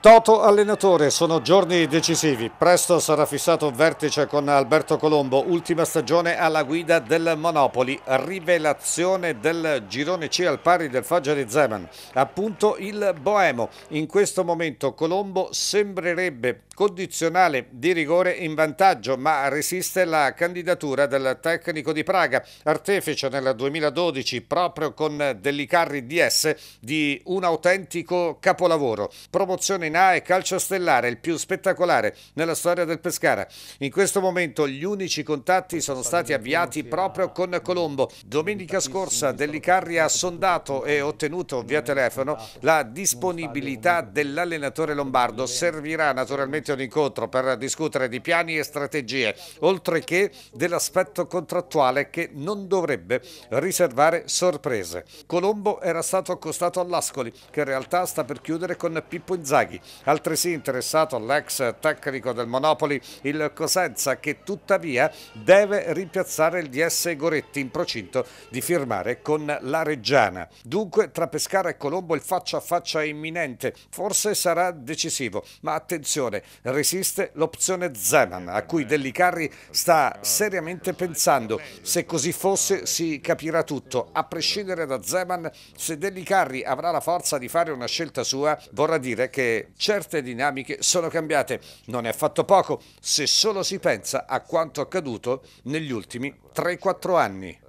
Toto allenatore, sono giorni decisivi. Presto sarà fissato un vertice con Alberto Colombo, ultima stagione alla guida del Monopoli, rivelazione del girone C al pari del Fagioli Zeman, appunto il Boemo. In questo momento Colombo sembrerebbe condizionale di rigore in vantaggio, ma resiste la candidatura del tecnico di Praga, artefice nel 2012 proprio con Dellicarri DS di un autentico capolavoro. Promozione in a e Stellare, il più spettacolare nella storia del Pescara. In questo momento gli unici contatti sono stati avviati proprio con Colombo. Domenica scorsa Dellicarri ha sondato e ottenuto via telefono la disponibilità dell'allenatore lombardo. Servirà naturalmente un incontro per discutere di piani e strategie, oltre che dell'aspetto contrattuale che non dovrebbe riservare sorprese. Colombo era stato accostato all'Ascoli, che in realtà sta per chiudere con Pippo Inzaghi. Draghi. Altresì interessato l'ex tecnico del Monopoli il Cosenza che tuttavia deve rimpiazzare il DS Goretti in procinto di firmare con la Reggiana. Dunque tra Pescara e Colombo il faccia a faccia è imminente, forse sarà decisivo, ma attenzione, resiste l'opzione Zeman a cui Dellicarri sta seriamente pensando. Se così fosse si capirà tutto, a prescindere da Zeman, se Dellicarri avrà la forza di fare una scelta sua vorrà dire che certe dinamiche sono cambiate. Non è affatto poco se solo si pensa a quanto accaduto negli ultimi 3-4 anni.